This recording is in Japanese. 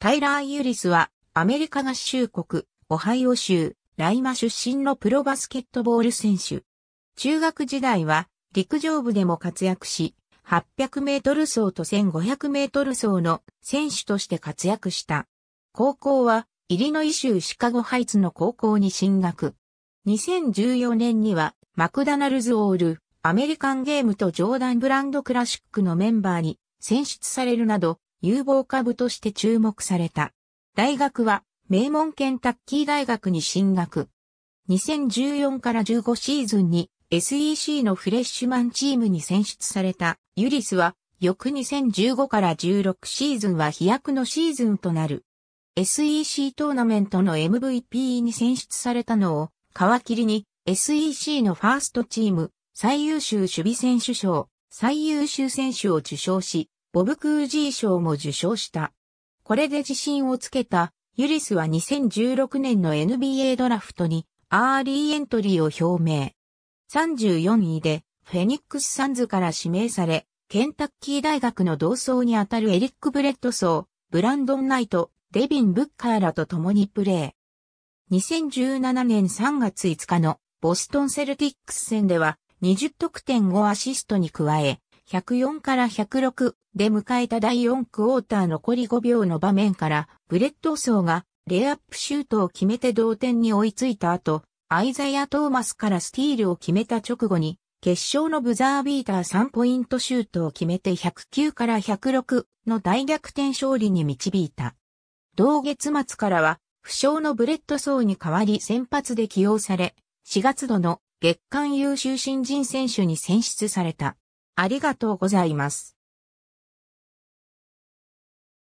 タイラー・ユリスは、アメリカ合衆国、オハイオ州、ライマ出身のプロバスケットボール選手。中学時代は、陸上部でも活躍し、800メートル走と1500メートル走の選手として活躍した。高校は、イリノイ州シカゴハイツの高校に進学。2014年には、マクダナルズオール、アメリカンゲームとジョーダンブランドクラシックのメンバーに選出されるなど、有望株として注目された。大学は、名門ケンタッキー大学に進学。2014から15シーズンに SEC のフレッシュマンチームに選出されたユリスは翌2015から16シーズンは飛躍のシーズンとなる。SEC トーナメントの MVP に選出されたのを皮切りに SEC のファーストチーム最優秀守備選手賞、最優秀選手を受賞し、ボブ・クージー賞も受賞した。これで自信をつけた、ユリスは2016年の NBA ドラフトにアーリーエントリーを表明。34位でフェニックスサンズから指名され、ケンタッキー大学の同窓にあたるエリック・ブレッドソー、ブランドン・ナイト、デビン・ブッカーらと共にプレー。2017年3月5日のボストンセルティックス戦では20得点5アシストに加え、104から106で迎えた第4クォーター残り5秒の場面から、ブレッドソーがレイアップシュートを決めて同点に追いついた後、アイザイア・トーマスからスティールを決めた直後に、決勝のブザービーター3ポイントシュートを決めて109から106の大逆転勝利に導いた。同月末からは、負傷のブレッドソーに代わり先発で起用され、4月度の月間優秀新人選手に選出された。ありがとうございます。